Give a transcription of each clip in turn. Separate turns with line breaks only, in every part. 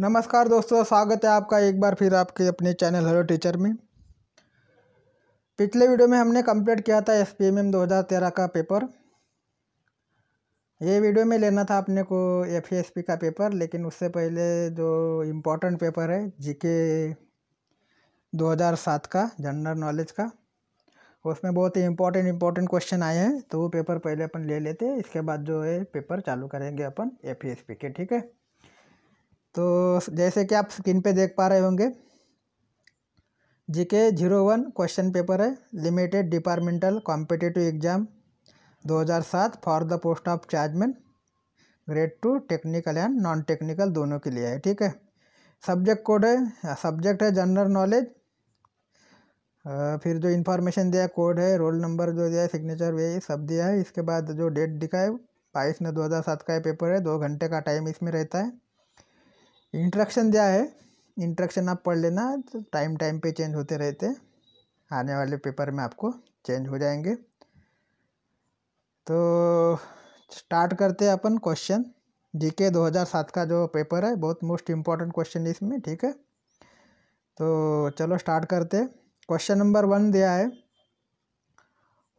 नमस्कार दोस्तों स्वागत है आपका एक बार फिर आपके अपने चैनल हेलो टीचर में पिछले वीडियो में हमने कंप्लीट किया था एस पी एम एम दो हज़ार तेरह का पेपर ये वीडियो में लेना था अपने को एफ एस पी का पेपर लेकिन उससे पहले जो इम्पोर्टेंट पेपर है जी के दो हज़ार सात का जनरल नॉलेज का उसमें बहुत ही इम्पोर्टेंट इम्पोर्टेंट क्वेश्चन आए हैं तो वो पेपर पहले अपन ले लेते हैं इसके बाद जो है पेपर चालू करेंगे अपन एफ एस पी के ठीक है तो जैसे कि आप स्क्रीन पे देख पा रहे होंगे G K zero one question paper है limited departmental competitive exam 2007 for the post of chargeman grade two technical and non technical दोनों के लिए है ठीक है सब्जेक्ट कोड है सब्जेक्ट है जनरल नॉलेज फिर जो इन्फॉर्मेशन दिया कोड है रोल नंबर जो दिया है सिग्नेचर वही सब दिया है इसके बाद जो डेट दिखा है बाईस नौ दो हज़ार सात का पेपर है दो घंटे का टाइम इसमें रहता है इंट्रक्शन दिया है इंट्रक्शन आप पढ़ लेना तो टाइम टाइम पे चेंज होते रहते आने वाले पेपर में आपको चेंज हो जाएंगे तो स्टार्ट करते हैं अपन क्वेश्चन जीके 2007 का जो पेपर है बहुत मोस्ट इम्पॉर्टेंट क्वेश्चन है इसमें ठीक है तो चलो स्टार्ट करते क्वेश्चन नंबर वन दिया है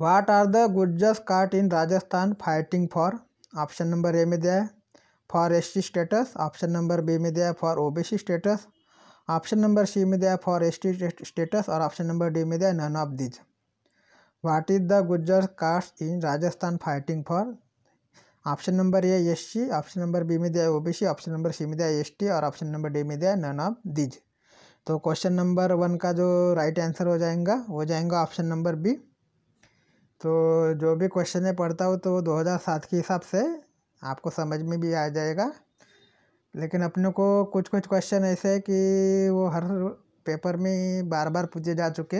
what are the Gujjars caste in Rajasthan fighting for option number A में दिया है for S T status option number B में दिया है for C status option number C में दिया है फॉर एस टी स्टेटस और ऑप्शन नंबर डी में दिया है none of these what is the Gujjar caste in Rajasthan fighting for option number A S C option number B में दिया है सी ऑप्शन नंबर सी में दिया है एस टी और ऑप्शन नंबर डी में दिया है नन ऑफ दिज तो क्वेश्चन नंबर वन का जो राइट आंसर हो जाएगा वो जाएगा ऑप्शन नंबर बी तो जो भी क्वेश्चन है पढ़ता हो तो सात के हिसाब से आपको समझ में भी आ जाएगा लेकिन अपने को कुछ कुछ क्वेश्चन ऐसे है कि वो हर पेपर में बार बार पूछे जा चुके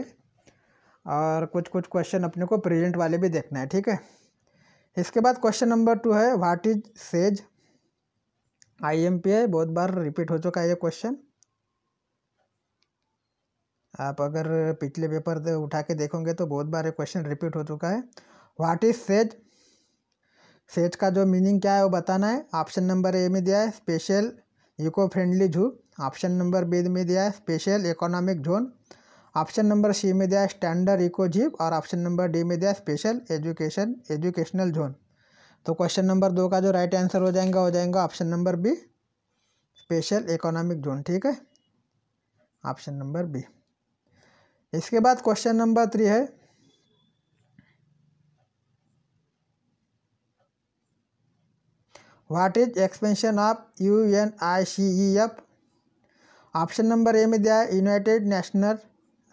और कुछ कुछ क्वेश्चन अपने को प्रेजेंट वाले भी देखना है ठीक है इसके बाद क्वेश्चन नंबर टू है what is SEZ I M P आई बहुत बार रिपीट हो चुका है ये क्वेश्चन आप अगर पिछले पेपर उठा के देखोगे तो बहुत बार ये क्वेश्चन रिपीट हो चुका है व्हाट इज सेज सेज का जो मीनिंग क्या है वो बताना है ऑप्शन नंबर ए में दिया है special eco friendly zoo option number B में दिया है special economic zone option number C में दिया है स्टैंडर्ड इको जीप और ऑप्शन नंबर डी में दिया है स्पेशल एजुकेशन एजुकेशनल जोन तो क्वेश्चन नंबर दो का जो राइट आंसर हो जाएगा हो जाएगा option number B special economic zone ठीक है ऑप्शन नंबर बी इसके बाद क्वेश्चन नंबर थ्री है what C E F option number A में दिया है united national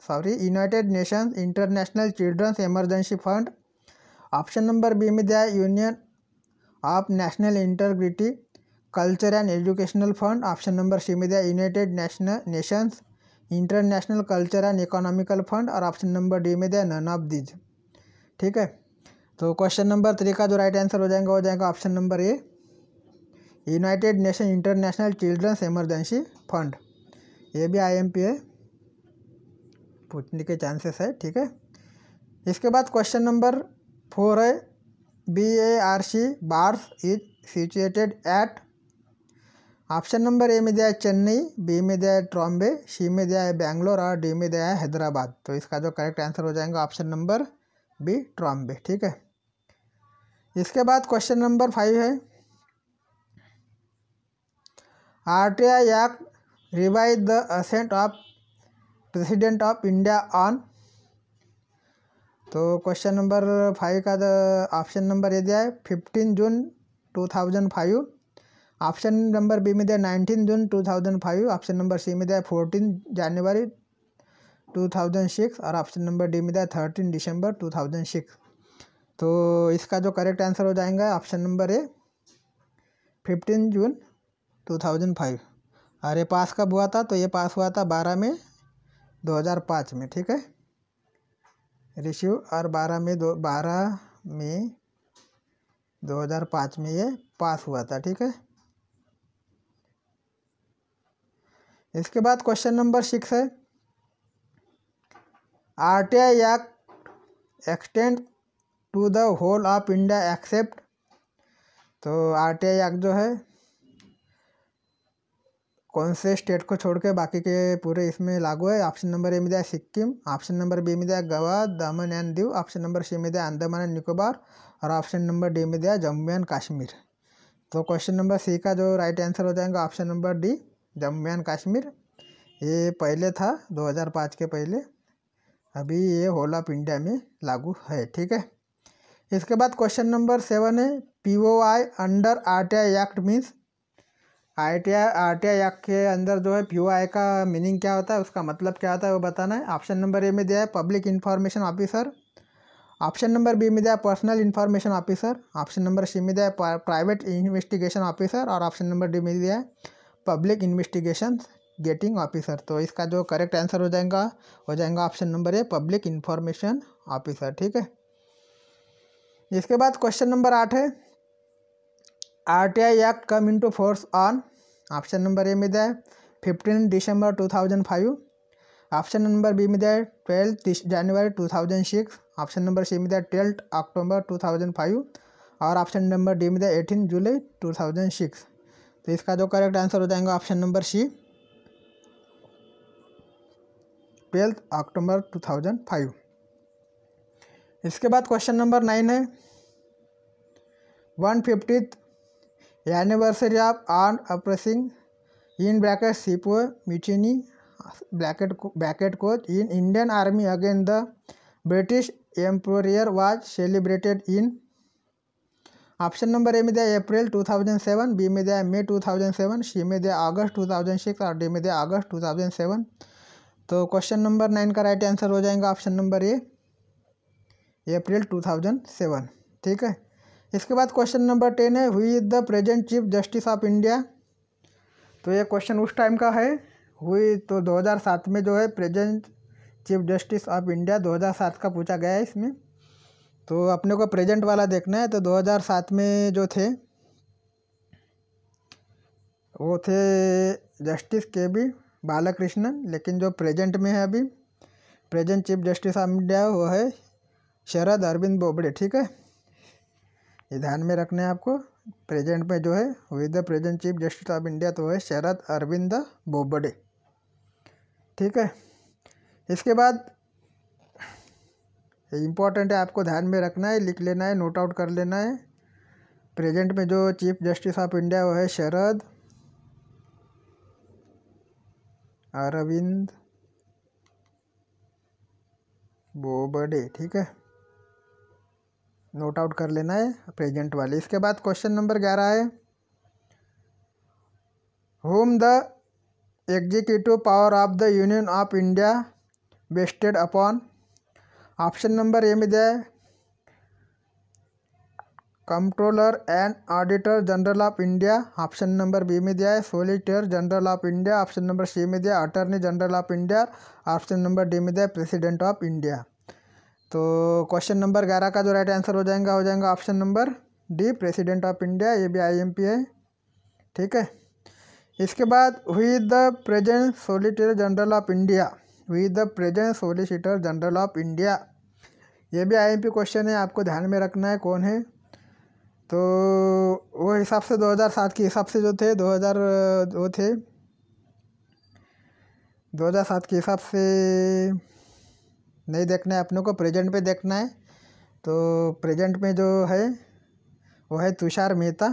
sorry united nation international children's emergency fund option number B में दिया है union of national integrity culture and educational fund option number C मे united national nation international culture and economical fund और option number D में दिया none of these ठीक है तो क्वेश्चन नंबर थ्री का जो राइट आंसर हो जाएगा हो जाएगा option number A united nation international children's emergency fund ये भी आई एम पी है पूछने के चांसेस है ठीक है इसके बाद क्वेश्चन नंबर फोर है B A R C BARC is situated at option number A में दिया है चेन्नई बी में दिया है ट्रॉम्बे सी में दिया है बैंगलोर और डी में दिया है हैदराबाद तो इसका जो करेक्ट आंसर हो जाएगा ऑप्शन नंबर बी ट्रॉम्बे ठीक है इसके बाद क्वेश्चन नंबर फाइव है I act revised the assent of president of India on तो क्वेश्चन नंबर फाइव का ऑप्शन नंबर ये दिया है fifteen June two thousand five option number B में दिया nineteen June two thousand five option number C में दिया fourteen January two thousand six और ऑप्शन नंबर डी में दिया thirteen December two thousand six तो इसका जो करेक्ट आंसर हो जाएगा ऑप्शन नंबर ए fifteen June two thousand five और ये पास कब हुआ था तो ये पास हुआ था बारह में दो हज़ार पाँच में ठीक है रिश्यू और बारह में दो बारह में दो हज़ार पाँच में ये पास हुआ था ठीक है इसके बाद क्वेश्चन नंबर सिक्स है R T I act extend to the whole of India except तो आर टी आई एक्ट जो है कौन से स्टेट को छोड़ के बाकी के पूरे इसमें लागू है ऑप्शन नंबर ए में दिया सिक्किम ऑप्शन नंबर बी में दिया Goa Daman and Diu option number C में दिया अंडमान एंड निकोबार और ऑप्शन नंबर डी में दिया जम्मू एंड कश्मीर तो क्वेश्चन नंबर सी का जो राइट आंसर हो जाएगा option number D Jammu and Kashmir ये पहले था पाँच के पहले अभी ये होल ऑफ इंडिया में लागू है ठीक है इसके बाद क्वेश्चन नंबर सेवन है P O I under R T I act means I T I R T I act के अंदर जो है पी आई का मीनिंग क्या होता है उसका मतलब क्या होता है वो बताना है ऑप्शन नंबर ए में दिया है public information officer option number B में दिया है personal information officer option number C में दिया है प्राइवेट इन्वेस्टिगेशन ऑफिसर और ऑप्शन नंबर डी में दिया है पब्लिक इन्वेस्टिगेशन गेटिंग ऑफिसर तो इसका जो करेक्ट आंसर हो जाएगा हो जाएगा option number A public information officer ठीक है इसके बाद क्वेश्चन नंबर आठ है R T I act come into force on option number A में दिया है fifteen December two thousand five option number B में दिया twelfth January two thousand six option number C में दिया twelfth October two thousand five और option number D में दिया eighteen July two thousand six तो इसका जो करेक्ट आंसर हो जाएगा option number C twelfth October two thousand five इसके बाद क्वेश्चन नंबर नाइन है one fiftieth anniversary of an uprising in bracket sepoy mutiny bracket bracket close in Indian army again the British emperor was celebrated in option number A में दिया अप्रैल 2007 B में दिया मे 2007 सी में दिया अगस्त 2006 और डी में दिया अगस्त 2007 तो क्वेश्चन नंबर नाइन का राइट आंसर हो जाएगा ऑप्शन नंबर ए अप्रैल 2007 ठीक है इसके बाद क्वेश्चन नंबर टेन है who is the present chief justice of India तो ये क्वेश्चन उस टाइम का है हुई तो 2007 में जो है present chief justice of India 2007 का पूछा गया है इसमें तो अपने को प्रेजेंट वाला देखना है तो 2007 में जो थे वो थे जस्टिस के बी बालाकृष्णन लेकिन जो प्रेजेंट में है अभी present chief justice of India वो है शरद अरविंद बोबड़े ठीक है ये ध्यान में रखना है आपको प्रेजेंट में जो है with the present chief justice of India तो है शरद अरविंद बोबडे ठीक है इसके बाद इम्पॉर्टेंट है आपको ध्यान में रखना है लिख लेना है नोट आउट कर लेना है प्रेजेंट में जो चीफ जस्टिस ऑफ इंडिया वो है शरद अरविंद बोबडे ठीक है नोट आउट कर लेना है प्रेजेंट वाले इसके बाद क्वेश्चन नंबर ग्यारह है whom the executive power of the union of India vested upon option number A में दिया है controller and auditor general of India option number B में दिया है solicitor general of India option number C में दिया attorney general of India option number D में दिया प्रेसिडेंट ऑफ इंडिया तो क्वेश्चन नंबर ग्यारह का जो राइट आंसर हो जाएगा हो जाएगा option number D president of India ये भी आईएमपी है ठीक है इसके बाद who the present solicitor general of India who the present solicitor general of India ये भी आईएमपी क्वेश्चन है आपको ध्यान में रखना है कौन है तो वो हिसाब से 2007 के हिसाब से जो थे 2000 वो थे 2007 के हिसाब से नहीं देखना है अपने को प्रेजेंट पे देखना है तो प्रेजेंट में जो है वो है तुषार मेहता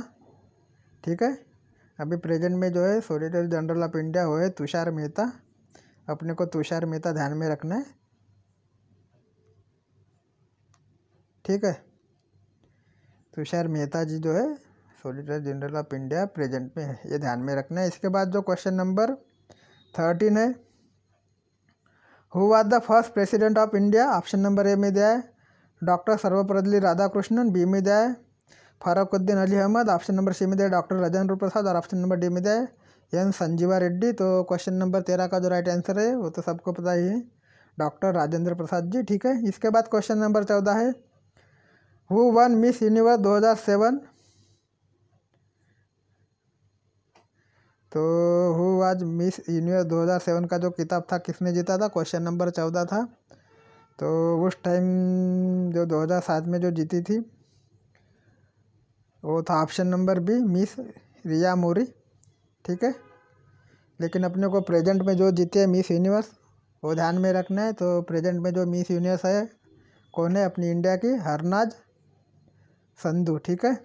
ठीक है अभी प्रेजेंट में जो है सोलिटर जनरल ऑफ इंडिया वो है तुषार मेहता अपने को तुषार मेहता ध्यान में रखना है ठीक है तुषार मेहता जी जो है solicitor general of India present में है ये ध्यान में रखना है इसके बाद जो क्वेश्चन नंबर थर्टीन है who was the first president of India option number A में दिया है डॉक्टर सर्वपल्ली राधाकृष्णन बी में दिया है Fakhruddin Ali Ahmed option number C में दिया डॉक्टर राजेंद्र प्रसाद और ऑप्शन नंबर डी में दिया है एन संजीवा रेड्डी तो क्वेश्चन नंबर तेरह का जो राइट आंसर है वो तो सबको पता ही है डॉक्टर राजेंद्र प्रसाद जी ठीक है इसके बाद क्वेश्चन नंबर चौदह है who won miss universe seven तो हु आज मिस यूनिवर्स 2007 का जो किताब था किसने जीता था क्वेश्चन नंबर चौदह था तो उस टाइम जो 2007 में जो जीती थी वो था option number B miss Riyo Mori ठीक है लेकिन अपने को प्रेजेंट में जो जीती है मिस यूनिवर्स वो ध्यान में रखना है तो प्रेजेंट में जो मिस यूनिवर्स है कौन है अपनी इंडिया की हरनाज संधू ठीक है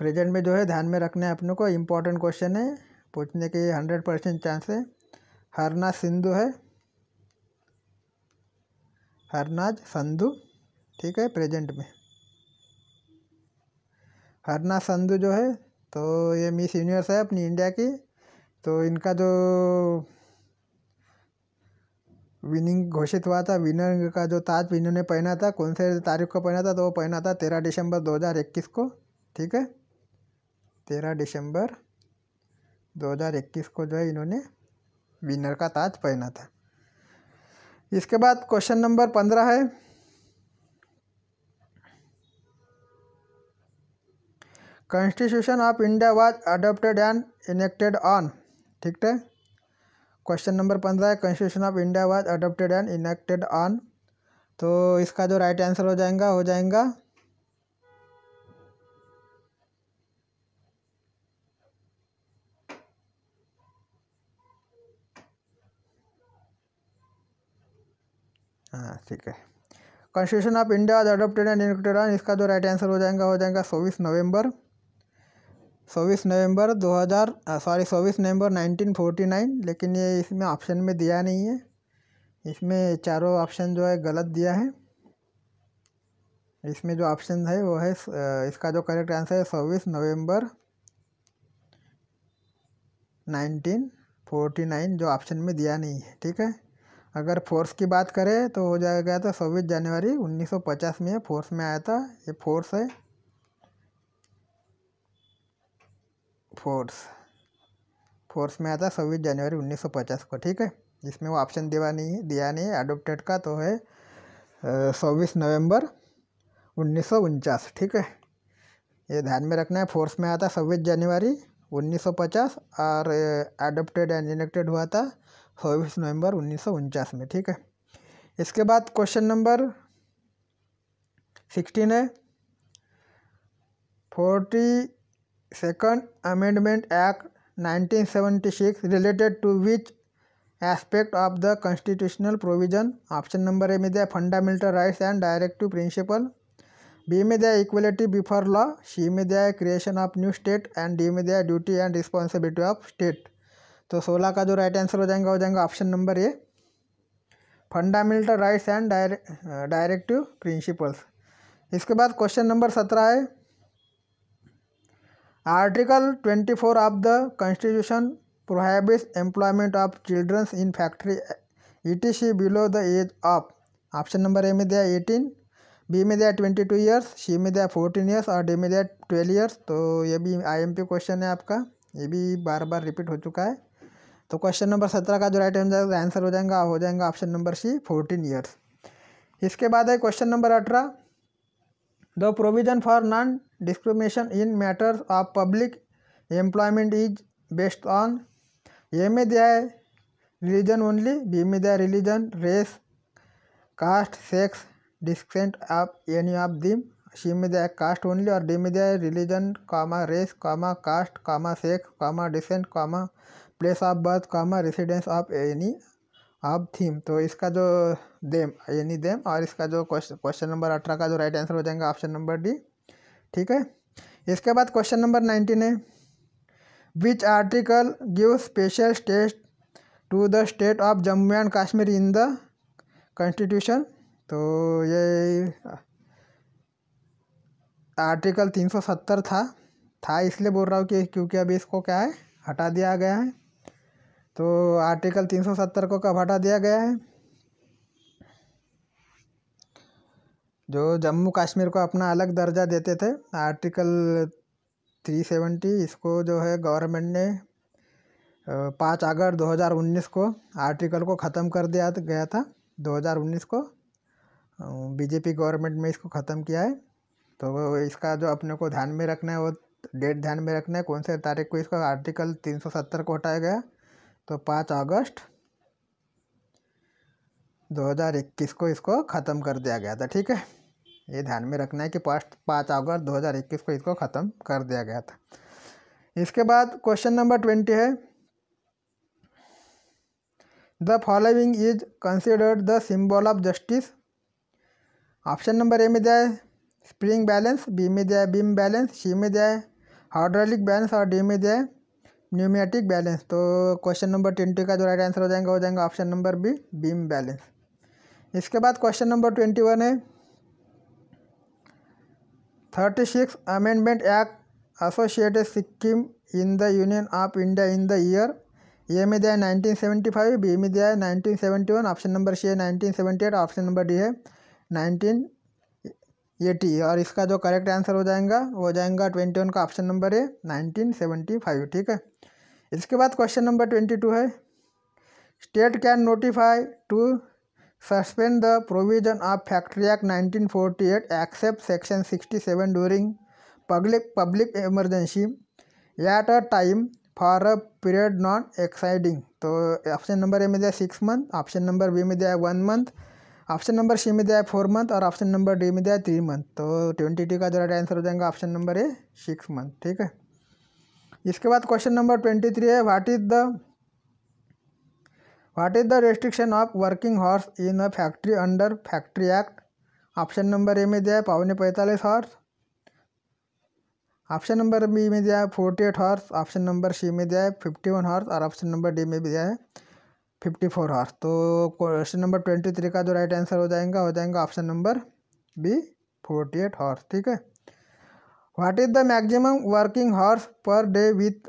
प्रेजेंट में जो है ध्यान में रखना है अपने को इम्पोर्टेंट क्वेश्चन है पूछने के हंड्रेड परसेंट चांस है हरनाज सिंधु है हरनाज संधु ठीक है प्रेजेंट में हरनाज संधु जो है तो ये मिस यूनिवर्स है अपनी इंडिया की तो इनका जो विनिंग घोषित हुआ था विनर का जो ताज इन्होंने पहना था कौन से तारीख को पहना था तो वो पहना था तेरह दिसंबर इक्कीस को ठीक है तेरह दिसंबर 2021 को जो है इन्होंने विनर का ताज पहना था इसके बाद क्वेश्चन नंबर पंद्रह है constitution of India was adopted and enacted on ठीक है क्वेश्चन नंबर पंद्रह है constitution of India was adopted and enacted on तो इसका जो राइट आंसर हो जाएगा हो जाएगा हाँ ठीक है constitution of India adopted and enacted on इसका जो राइट आंसर हो जाएगा हो जाएगा चौबीस नवंबर चौबीस नवंबर 2000 सॉरी चौबीस नवंबर 1949 लेकिन ये इसमें ऑप्शन में दिया नहीं है इसमें चारों ऑप्शन जो है गलत दिया है इसमें जो ऑप्शन है वो है इसका जो करेक्ट आंसर है चौबीस फोर्टी नाइन जो ऑप्शन में दिया नहीं है ठीक है अगर फोर्स की बात करें तो हो जाएगा तो चौबीस जनवरी 1950 में फोर्स में आया था ये फोर्स है फोर्स फोर्स में आया था चौबीस जनवरी 1950 को ठीक है जिसमें वो ऑप्शन दिया नहीं दिया नहीं है अडोप्टेड का तो है चौबीस नवंबर उन्नीस ठीक है ये ध्यान में रखना है फोर्स में आया था छब्बीस जनवरी 1950 और एडोप्टेड एंड इनेक्टेड हुआ था चौबीस नवंबर उन्नीस में ठीक है इसके बाद क्वेश्चन नंबर सिक्सटीन है forty second amendment act nineteen seventy six related to which aspect of the constitutional provision option number A में दिया fundamental rights and directive principle B में दिया इक्वलिटी बिफोर लॉ सी में दिया creation of new state and D में दिया duty and responsibility of state तो सोलह का जो राइट आंसर हो जाएगा हो जाएगा option number A fundamental rights and directive principles इसके बाद क्वेश्चन नंबर सत्रह है article twenty four of the constitution prohibits employment of children's in factory E is C below the age of option number A में दिया eighteen B में दिया twenty two years सी में दिया फोर्टीन ईयर्स और D में दिया ट्वेल्व ईयर्स तो ये भी आई एम पी क्वेश्चन है आपका ये भी बार बार रिपीट हो चुका है तो क्वेश्चन नंबर सत्रह का जो राइट आंसर हो जाएगा हो जाएगा option number C fourteen years इसके बाद है क्वेश्चन नंबर अठारह the provision for non discrimination in matters of public employment is based on A में दिया है रिलीजन ओनली बी में दिया religion race caste sex descent of any of them C में दिया है कास्ट ओनली और डी में दिया है religion comma race comma caste comma sex comma descent comma place of birth comma residence of any of them तो इसका जो देम एनी देम और इसका जो क्वेश्चन नंबर अठारह का जो राइट आंसर हो जाएगा ऑप्शन नंबर डी ठीक है इसके बाद क्वेश्चन नंबर नाइनटीन है which article give special state to the state of Jammu and Kashmir in the constitution तो ये आर्टिकल तीन सौ सत्तर था था इसलिए बोल रहा हूँ कि क्योंकि अभी इसको क्या है हटा दिया गया है तो आर्टिकल तीन सौ सत्तर को कब हटा दिया गया है जो जम्मू कश्मीर को अपना अलग दर्जा देते थे आर्टिकल थ्री सेवेंटी इसको जो है गवर्नमेंट ने पाँच अगस्त दो हज़ार उन्नीस को आर्टिकल को ख़त्म कर दिया गया था दो हज़ार उन्नीस को बीजेपी गवर्नमेंट में इसको ख़त्म किया है तो इसका जो अपने को ध्यान में रखना है वो डेट ध्यान में रखना है कौन से तारीख को इसका आर्टिकल तीन सौ सत्तर को हटाया गया तो पाँच अगस्त 2021 को इसको ख़त्म कर दिया गया था ठीक है ये ध्यान में रखना है कि पाँच पाँच अगस्त 2021 को इसको ख़त्म कर दिया गया था इसके बाद क्वेश्चन नंबर ट्वेंटी है the following is considered the symbol of justice option number A में दिया है स्प्रिंग बैलेंस बी में दिया है बीम बैलेंस सी में दिया है हाइड्रोलिक बैलेंस और डी में दिया है न्यूमेटिक बैलेंस तो क्वेश्चन नंबर ट्वेंटी का जो राइट आंसर हो जाएगा हो जाएगा option number B beam balance इसके बाद क्वेश्चन नंबर ट्वेंटी वन है thirty six amendment act associated Sikkim in the union of India in the year A में दिया है नाइनटीन सेवेंटी फाइव बी में दिया है nineteen seventy one option number C है nineteen seventy eight option number D है nineteen eighty और इसका जो करेक्ट आंसर हो जाएगा वो हो जाएगा ट्वेंटी वन का ऑप्शन नंबर है नाइनटीन सेवेंटी फाइव ठीक है इसके बाद क्वेश्चन नंबर ट्वेंटी टू है state can notify to suspend the provision of factory act nineteen forty eight except section sixty seven during public public emergency at a time for a period non exceeding तो option number A में दिया six month option number B में दिया one month option number C में दिया है four month और option number D में दिया है थ्री मंथ तो ट्वेंटी टू का जो राइट आंसर हो जाएगा option number A six month ठीक है इसके बाद क्वेश्चन नंबर ट्वेंटी थ्री है what is the what is the restriction of working hours in a factory under factory act option number A में दिया है पावने पैंतालीस हॉर्स ऑप्शन नंबर बी में दिया है forty eight hours option number C में दिया है फिफ्टी वन हॉर्स और ऑप्शन नंबर डी में दिया है फिफ्टी फोर हॉर्स तो क्वेश्चन नंबर ट्वेंटी थ्री का जो राइट आंसर हो जाएगा हो जाएगा option number B forty eight hours ठीक है is the the working hours per day with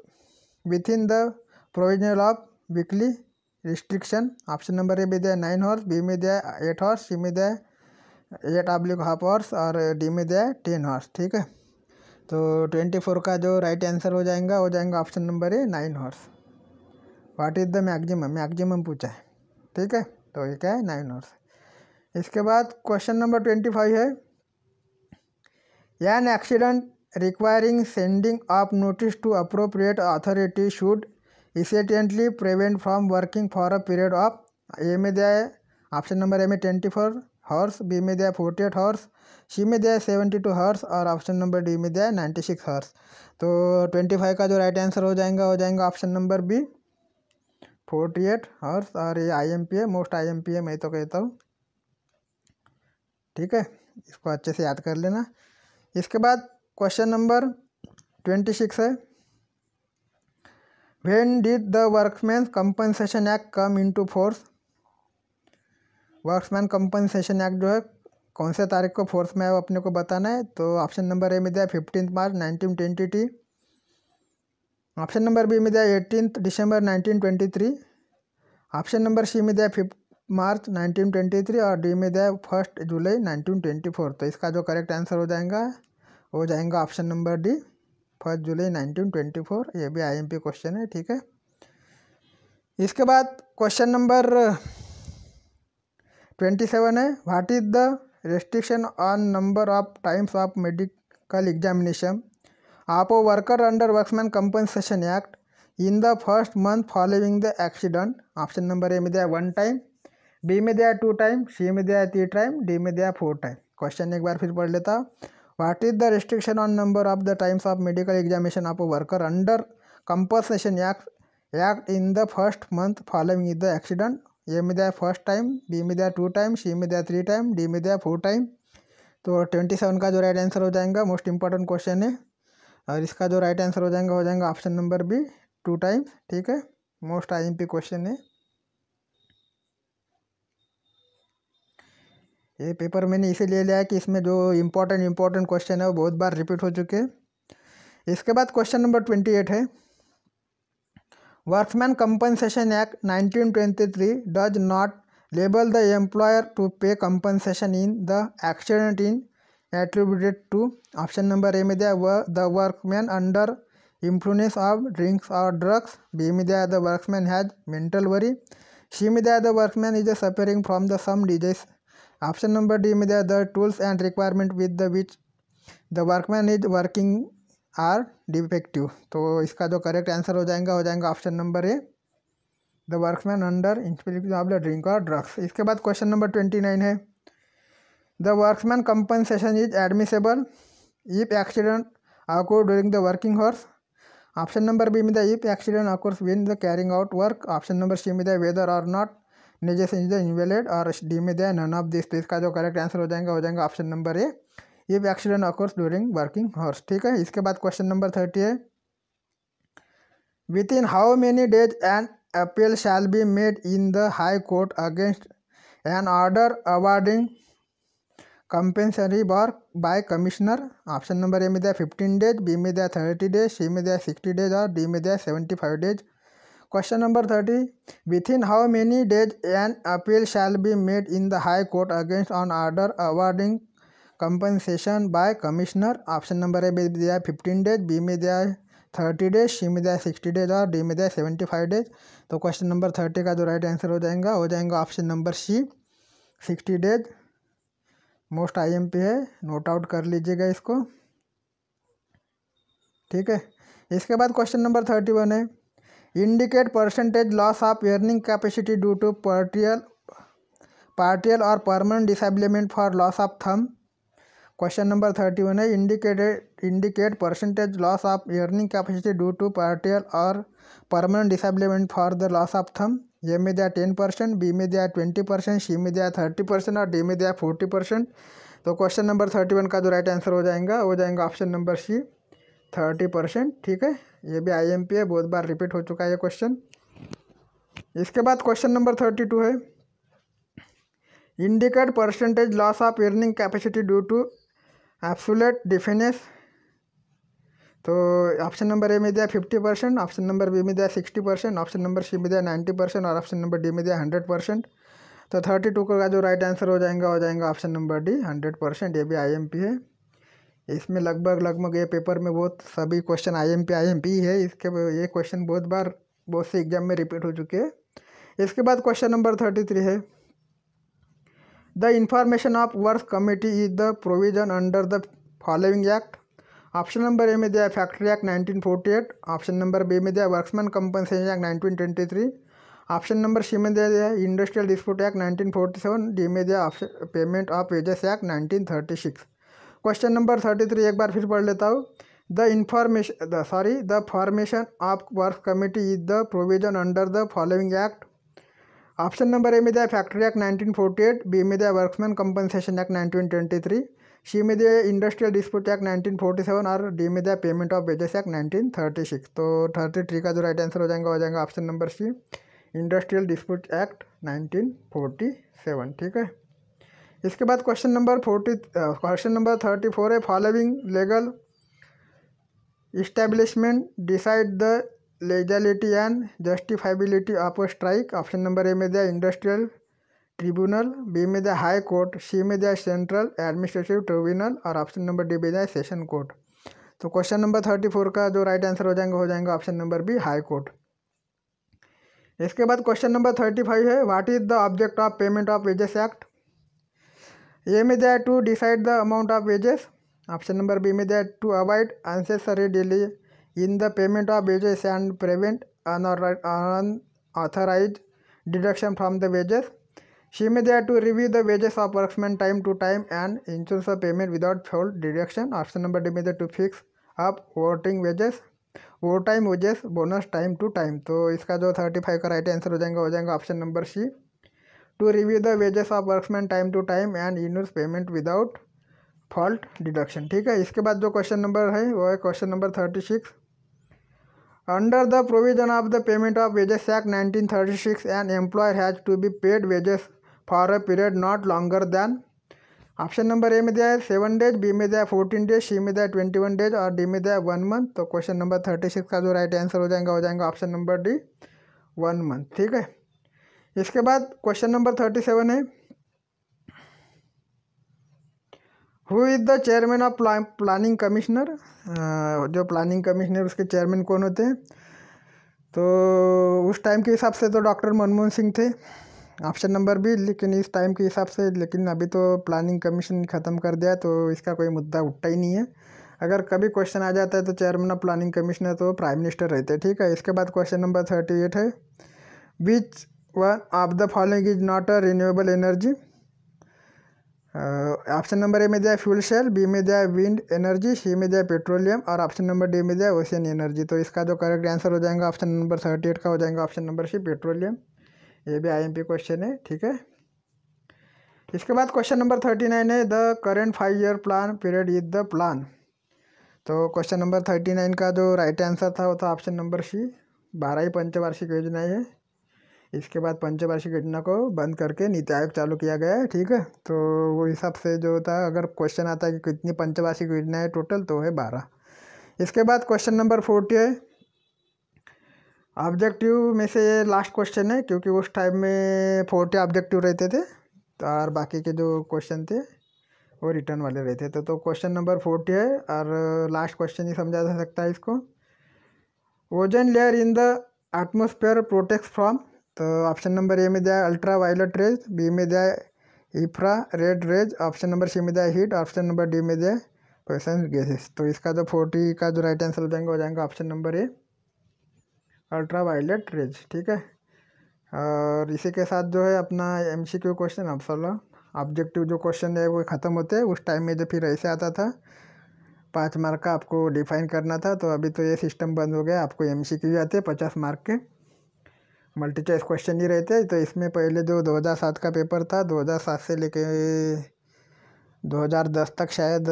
within the provisional of weekly restriction option number A भी दिया नाइन हॉर्स बी में दिया एट हॉर्स सी में दिया एट आब्लिक हाफ हॉर्स और D में दिया है टेन हॉर्स ठीक है तो ट्वेंटी फोर का जो राइट आंसर हो जाएगा हो जाएगा option number A nine hours what is the maximum maximum पूछा है ठीक है तो ये क्या है नाइन हॉर्स इसके बाद क्वेश्चन नंबर ट्वेंटी फाइव है an accident requiring sending of notice to appropriate authority should incidentally prevent from working for a period of A में दिया है ऑप्शन नंबर ए में ट्वेंटी फोर हॉर्स बी में दिया है फोर्टी एट हॉर्स सी में दिया है सेवेंटी टू हॉर्स और ऑप्शन नंबर डी में दिया है नाइन्टी सिक्स हॉर्स तो ट्वेंटी फाइव का जो राइट आंसर हो जाएगा हो जाएगा option number B forty eight hours और ये आई एम पी है मोस्ट आई एम पी है मैं तो कहता हूँ ठीक है इसको अच्छे से याद कर लेना इसके बाद क्वेश्चन नंबर ट्वेंटी सिक्स है when did the workman compensation act come into force workman compensation act जो है कौन से तारीख को फोर्स में है वो अपने को बताना है तो ऑप्शन नंबर ए में दिया fifteen March nineteen twenty T option number B में दिया eighteen December nineteen twenty three option number C में दिया fifth March nineteen twenty three और डी में दिया first July nineteen twenty four तो इसका जो करेक्ट आंसर हो जाएगा हो जाएंगे option number D first July nineteen twenty four ये भी आईएमपी क्वेश्चन है ठीक है इसके बाद क्वेश्चन नंबर ट्वेंटी सेवन है what is the restriction on number of times of medical examination of a worker under workman compensation act in the first month following the accident option number A में दिया one time B में दिया two time सी में दिया three time D में दिया four time question एक बार फिर पढ़ लेता what is the restriction on number of the times of medical of a worker under compensation act act in the first month following is the accident A में इ first time B दिया two time C दिया three time D में दिया four time तो twenty seven का जो right answer हो जाएगा मोस्ट इंपॉर्टेंट क्वेश्चन है और इसका जो राइट आंसर हो जाएगा हो जाएगा option number B two time ठीक है most I M P question है ये पेपर मैंने इसीलिए लिया कि इसमें जो इम्पोर्टेंट इम्पोर्टेंट क्वेश्चन है वो बहुत बार रिपीट हो चुके हैं इसके बाद क्वेश्चन नंबर ट्वेंटी एट है workman compensation act nineteen twenty three does not liable the employer to pay compensation in the accident in attributed to option number A में दिया व the workman under influence of drinks और drugs B में दिया the workman has mental worry C में दिया the workman is a suffering from the some disease option number D में दिया the tools and requirement with the which the workman is working are defective तो इसका जो correct answer हो जाएगा हो जाएगा option number A the workman under inspiration of the drink और ड्रग्स इसके बाद क्वेश्चन नंबर ट्वेंटी नाइन है the workman compensation is admissible if accident occur during the working hours option number B में the accident accident when the carrying out work option number C c में the weather are not नेजेस is the invalid और D में they none of this तो इसका जो correct answer हो जाएगा हो जाएगा ऑप्शन नंबर ए ये भी accident occurs during working hours ठीक है इसके बाद क्वेश्चन नंबर थर्टी है within how many days an appeal shall be made in the high court against an order awarding compensatory work by commissioner option number A में दिया fifteen days B में दिया thirty days सी में दिया sixty days और D में दिया seventy five days question number thirty within how many days and appeal shall be made in the high court against on order awarding compensation by commissioner option number A में दिया है fifteen days B में दिया है thirty days सी में दिया है sixty days और डी में दिया है सेवेंटी फाइव डेज तो क्वेश्चन नंबर थर्टी का जो राइट आंसर हो जाएगा हो जाएगा option number C sixty days most I M P है नोट आउट कर लीजिएगा इसको ठीक है इसके बाद क्वेश्चन नंबर थर्टी वन है indicate percentage loss of earning capacity due to partial partial और permanent disablement for loss of thumb question number thirty one है indicated indicate percentage loss of earning capacity due to partial और permanent disablement for the loss of thumb A में दिया ten percent B में दिया twenty percent सी में दिया thirty percent और D में दिया फोर्टी परसेंट तो क्वेश्चन नंबर थर्टी वन का जो राइट आंसर हो जाएगा वो जाएगा option number C thirty percent ठीक है ये भी आई एम पी है बहुत बार रिपीट हो चुका है ये क्वेश्चन इसके बाद क्वेश्चन नंबर थर्टी टू है indicate percentage loss of earning capacity due to absolute deafness तो ऑप्शन नंबर ए में दिया fifty percent option number B में दिया sixty percent option number C में दिया नाइन्टी परसेंट और ऑप्शन नंबर डी में दिया हंड्रेड परसेंट तो थर्टी टू का जो राइट आंसर हो जाएगा हो जाएगा option number D hundred percent ये भी आई एम पी है इसमें लगभग लगभग ये पेपर में बहुत सभी question I M P I M P है इसके ये क्वेश्चन बहुत बार बहुत से एग्जाम में रिपीट हो चुके हैं इसके बाद क्वेश्चन नंबर थर्टी थ्री है the information of work committee is the provision under the following act option number A में दिया factory act nineteen forty eight option number B में दिया workman compensation act nineteen twenty three option number C में दिया गया industrial dispute act nineteen forty seven D में दिया option payment of wages act nineteen thirty six question number thirty three एक बार फिर पढ़ लेता हूँ the information the sorry the formation of work committee is the provision under the following act option number A में दिया factory act nineteen forty eight B में दिया workman compensation act nineteen twenty three C में दिया industrial dispute act nineteen forty seven और D में दिया payment of wages act nineteen thirty six तो थर्टी थ्री का जो राइट आंसर हो जाएगा हो जाएगा option number C industrial dispute act nineteen seven ठीक है इसके बाद question number forty question number thirty four है following legal establishment decide the legality and justifiability of a strike option number A में दिया इंडस्ट्रियल ट्रिब्यूनल बी में दिया high court C में दिया सेंट्रल एडमिनिस्ट्रेटिव ट्रिब्यूनल और ऑप्शन नंबर डी में दिया सेशन कोर्ट तो क्वेश्चन नंबर थर्टी फोर का जो राइट आंसर हो जाएंगे हो जाएंगे option number B high court इसके बाद क्वेश्चन नंबर थर्टी फाइव है what is the object of payment of wages act A में दे to decide the amount of wages option number B में दे to avoid unnecessary delay in the payment of wages and prevent unauthorised deduction from the wages C में दे to review the wages of workman time to time and insurance of payment without fault deduction option number D में दे to fix up voting wages वो time wages bonus time to time तो इसका जो thirty five का right answer हो जाएगा हो जाएगा option number C to review the wages of worksman time to time and invoice payment without fault deduction ठीक है इसके बाद जो क्वेश्चन नंबर है वो है question number thirty six under the provision of the payment of wages act nineteen thirty six an employer has to be paid wages for a period not longer than option number A में दिया है seven days B में दिया है fourteen days सी में दिया है twenty one days और डी में दिया है वन मंथ तो क्वेश्चन नंबर थर्टी सिक्स का जो राइट आंसर हो जाएगा हो जाएगा option number D one month ठीक है इसके बाद क्वेश्चन नंबर थर्टी सेवन है who is the chairman of planning commissioner जो प्लानिंग कमिश्नर उसके चेयरमैन कौन होते हैं तो उस टाइम के हिसाब से तो डॉक्टर मनमोहन सिंह थे ऑप्शन नंबर भी लेकिन इस टाइम के हिसाब से लेकिन अभी तो प्लानिंग कमीशन ख़त्म कर दिया तो इसका कोई मुद्दा उठता ही नहीं है अगर कभी क्वेश्चन आ जाता है तो चेयरमैन ऑफ प्लानिंग कमीशनर तो प्राइम मिनिस्टर रहते हैं ठीक है इसके बाद क्वेश्चन नंबर थर्टी एट है which one of the following is not a renewable energy option number A में दिया फ्यूल सेल बी में दिया विंड एनर्जी सी में दिया पेट्रोलियम और ऑप्शन नंबर डी में दिया ओशियन एनर्जी तो इसका जो करेक्ट आंसर हो जाएगा ऑप्शन नंबर थर्टी एट का हो जाएगा ऑप्शन नंबर सी पेट्रोलियम ये भी आई क्वेश्चन है ठीक है इसके बाद क्वेश्चन नंबर थर्टी नाइन है the current five year plan period is the plan तो क्वेश्चन नंबर थर्टी नाइन का जो राइट आंसर था वो था ऑप्शन नंबर सी बारह ही पंचवार्षिक योजनाएँ है इसके बाद पंचवार्षिक योजना को बंद करके नीति आयोग चालू किया गया है ठीक है तो वो हिसाब से जो होता है अगर क्वेश्चन आता है कि कितनी पंचवार्षिक योजना है टोटल तो है बारह इसके बाद क्वेश्चन नंबर फोर्टी है ऑब्जेक्टिव में से ये लास्ट क्वेश्चन है क्योंकि उस टाइम में फोर्टी ऑब्जेक्टिव रहते थे और बाकी के जो क्वेश्चन थे वो रिटर्न वाले रहते थे तो क्वेश्चन नंबर फोर्टी है और लास्ट क्वेश्चन ही समझा जा सकता है इसको ozone layer in the atmosphere protect from तो ऑप्शन नंबर ए में दिया है अल्ट्रा वायलट रेज बी में दिया है infrared rays option number C में दिया है हीट ऑप्शन नंबर डी में दिया है पोइसन गैसेस तो इसका जो फोर्टी का जो राइट आंसर हो जाएगा हो जाएगा option number A ultraviolet rays ठीक है और इसी के साथ जो है अपना एम सी क्यू क्वेश्चन आप सोलह ऑब्जेक्टिव जो क्वेश्चन है वो ख़त्म होते हैं उस टाइम में जो फिर ऐसे आता था पाँच मार्क का आपको डिफाइन करना था तो अभी तो ये सिस्टम बंद हो गया आपको एम सी क्यू आते हैं पचास मार्क के मल्टी चॉइस क्वेश्चन ही रहते तो इसमें पहले जो 2007 का पेपर था 2007 से लेके 2010 तक शायद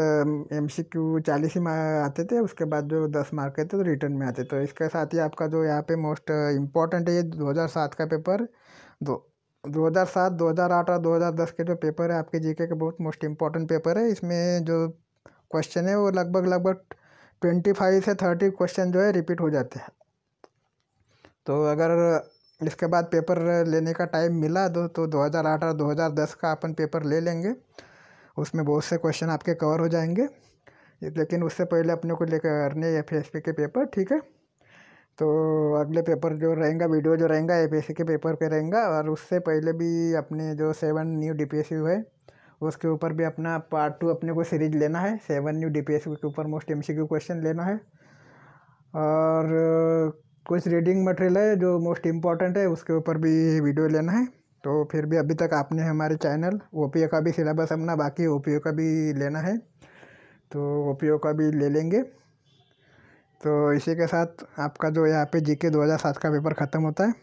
एम सी क्यू चालीस ही आते थे उसके बाद जो दस मार्क थे तो रिटर्न में आते तो इसके साथ ही आपका जो यहाँ पे मोस्ट इम्पॉर्टेंट है ये 2007 का पेपर दो 2007, 2008 और 2010 के जो पेपर है आपके जीके के बहुत मोस्ट इम्पॉर्टेंट पेपर है इसमें जो क्वेश्चन है वो लगभग लगभग ट्वेंटी फाइव से थर्टी क्वेश्चन जो है रिपीट हो जाते हैं तो अगर इसके बाद पेपर लेने का टाइम मिला दो तो 2008 और 2010 का अपन पेपर ले लेंगे उसमें बहुत से क्वेश्चन आपके कवर हो जाएंगे लेकिन उससे पहले अपने को लेकर एफ एस पी के पेपर ठीक है तो अगले पेपर जो रहेगा वीडियो जो रहेगा ए पी के पेपर पे रहेगा और उससे पहले भी अपने जो सेवन न्यू डी पी है उसके ऊपर भी अपना पार्ट टू अपने को सीरीज लेना है सेवन न्यू डी के ऊपर मोस्ट एम क्वेश्चन लेना है और कुछ रीडिंग मटेरियल है जो मोस्ट इम्पॉर्टेंट है उसके ऊपर भी वीडियो लेना है तो फिर भी अभी तक आपने हमारे चैनल ओ का भी सिलेबस अपना बाकी ओ का भी लेना है तो ओ का भी ले लेंगे तो इसी के साथ आपका जो यहाँ पे जीके 2007 का पेपर ख़त्म होता है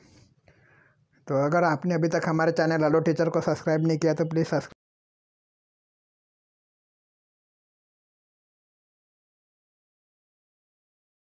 तो अगर आपने अभी तक हमारे चैनल अलो टीचर को सब्सक्राइब नहीं किया तो प्लीज़ सब्सक्राइब